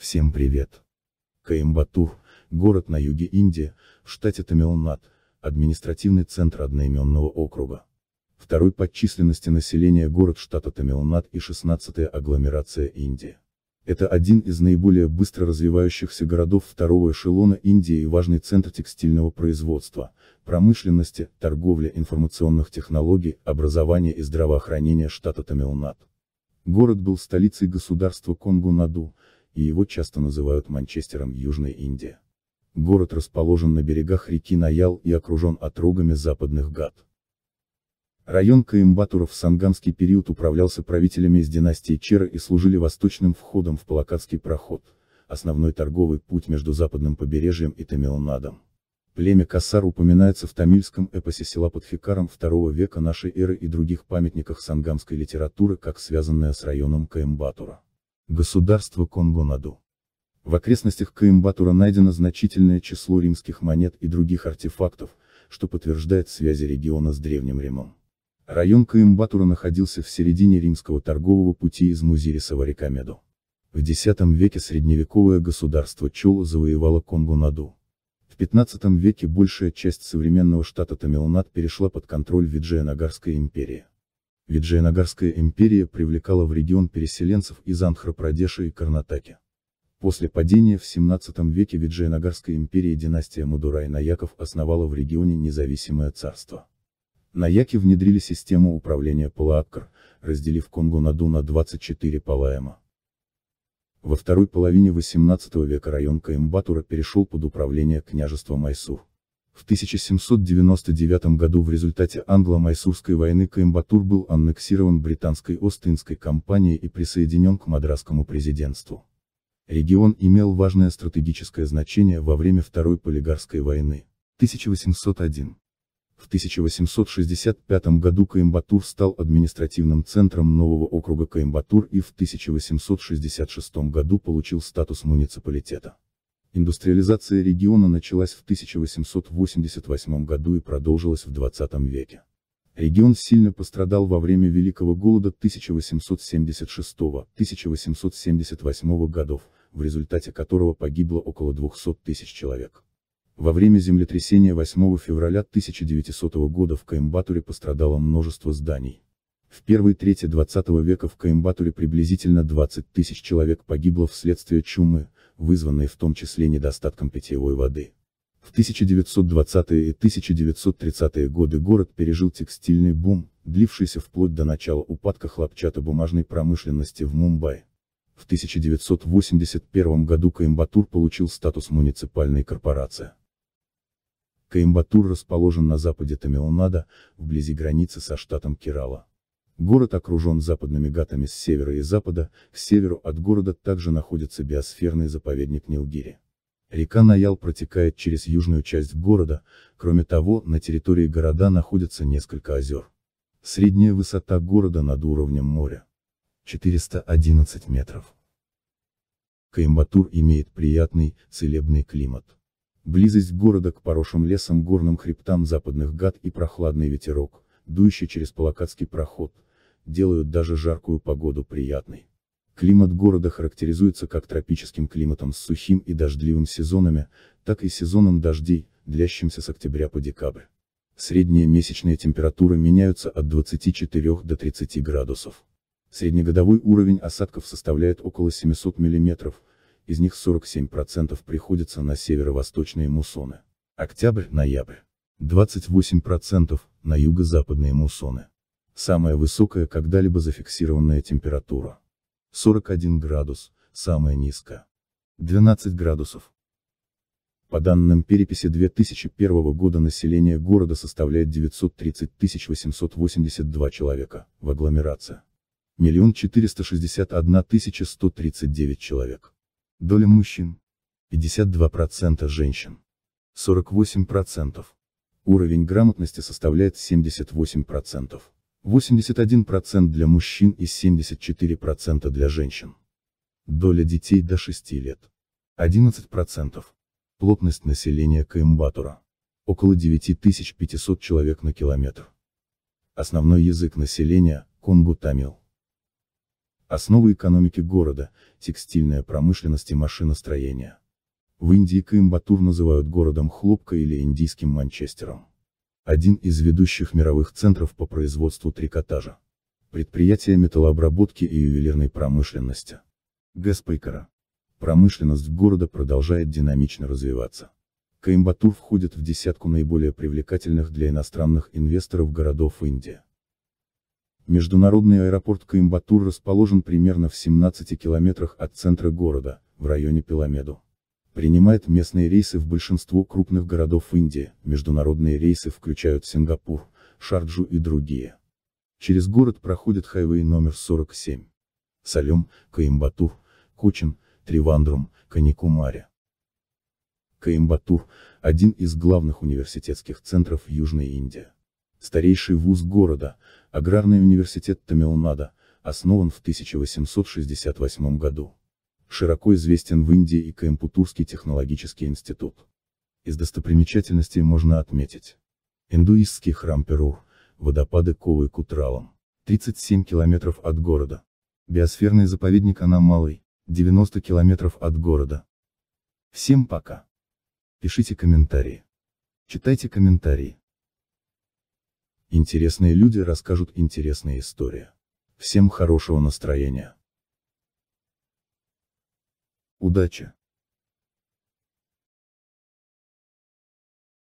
Всем привет! Каимбатур, город на юге Индии, в штате Тамилнад, административный центр одноименного округа. Второй по численности населения город штата Тамилнад и 16-я агломерация Индии. Это один из наиболее быстро развивающихся городов второго эшелона Индии и важный центр текстильного производства, промышленности, торговли информационных технологий, образования и здравоохранения штата Тамилнад. Город был столицей государства Конго-Наду, и его часто называют Манчестером Южной Индии. Город расположен на берегах реки Наял и окружен отрогами западных гад. Район Каимбатура в санганский период управлялся правителями из династии Чера и служили восточным входом в Палакатский проход, основной торговый путь между западным побережьем и Тамилнадом. Племя Касар упоминается в тамильском эпосе села под Фикаром II века нашей эры и других памятниках сангамской литературы как связанное с районом Каимбатура. Государство Конго-Наду. В окрестностях Каимбатура найдено значительное число римских монет и других артефактов, что подтверждает связи региона с Древним Римом. Район Каимбатура находился в середине римского торгового пути из Музириса в Арикамеду. В X веке средневековое государство Чола завоевало Конго-Наду. В XV веке большая часть современного штата Тамилнад перешла под контроль Виджианагарской империи. Виджайнагарская империя привлекала в регион переселенцев из Андхра-Прадеша и Карнатаки. После падения в 17 веке Виджанагарской империи династия Мадурай Наяков основала в регионе независимое царство. Наяки внедрили систему управления Палааккар, разделив конго Ду на 24 палаема. Во второй половине XVIII века район Каимбатура перешел под управление княжества Майсур. В 1799 году в результате англо-майсурской войны Коимбатур был аннексирован британской Остинской компанией и присоединен к Мадрасскому президентству. Регион имел важное стратегическое значение во время Второй Полигарской войны. 1801. В 1865 году Коимбатур стал административным центром нового округа Коимбатур и в 1866 году получил статус муниципалитета. Индустриализация региона началась в 1888 году и продолжилась в 20 веке. Регион сильно пострадал во время Великого голода 1876-1878 годов, в результате которого погибло около 200 тысяч человек. Во время землетрясения 8 февраля 1900 года в Каимбатуре пострадало множество зданий. В первой трети 20 века в Каимбатуре приблизительно 20 тысяч человек погибло вследствие чумы, вызванные в том числе недостатком питьевой воды. В 1920-е и 1930-е годы город пережил текстильный бум, длившийся вплоть до начала упадка хлопчатобумажной промышленности в Мумбаи. В 1981 году Каимбатур получил статус муниципальной корпорации. Каимбатур расположен на западе Тамилнада, вблизи границы со штатом Керала. Город окружен западными гатами с севера и запада, к северу от города также находится биосферный заповедник Нилгири. Река Наял протекает через южную часть города, кроме того, на территории города находятся несколько озер. Средняя высота города над уровнем моря. 411 метров. Каимбатур имеет приятный, целебный климат. Близость города к поросшим лесам горным хребтам западных гад и прохладный ветерок, дующий через Полокатский проход, делают даже жаркую погоду приятной. Климат города характеризуется как тропическим климатом с сухим и дождливым сезонами, так и сезоном дождей, длящимся с октября по декабрь. Средние месячные температуры меняются от 24 до 30 градусов. Среднегодовой уровень осадков составляет около 700 мм, из них 47% приходится на северо-восточные муссоны. Октябрь-ноябрь. 28% на юго-западные муссоны самая высокая когда-либо зафиксированная температура. 41 градус, самая низкая. 12 градусов. По данным переписи 2001 года население города составляет 930 882 человека, в агломерации. 1 461 139 человек. Доля мужчин. 52% женщин. 48%. Уровень грамотности составляет 78%. 81% для мужчин и 74% для женщин. Доля детей до 6 лет. 11%. Плотность населения Каимбатура. Около 9500 человек на километр. Основной язык населения – конгу-тамил. Основы экономики города – текстильная промышленность и машиностроение. В Индии Каимбатур называют городом хлопка или индийским Манчестером один из ведущих мировых центров по производству трикотажа. Предприятие металлообработки и ювелирной промышленности. Гаспейкара. Промышленность города продолжает динамично развиваться. Коимбатур входит в десятку наиболее привлекательных для иностранных инвесторов городов Индии. Международный аэропорт Коимбатур расположен примерно в 17 километрах от центра города, в районе Пиламеду. Принимает местные рейсы в большинство крупных городов Индии, международные рейсы включают Сингапур, Шарджу и другие. Через город проходит хайвей номер 47. Салем, Каимбатур, Кочин, Тривандрум, Каникумари. Каимбатур – один из главных университетских центров Южной Индии. Старейший вуз города, аграрный университет Тамилнада, основан в 1868 году широко известен в Индии и Каэмпутурский технологический институт. Из достопримечательностей можно отметить. Индуистский храм Перур, водопады Ковы и Кутралам, 37 километров от города. Биосферный заповедник Анамалый, 90 километров от города. Всем пока. Пишите комментарии. Читайте комментарии. Интересные люди расскажут интересные истории. Всем хорошего настроения. Удачи!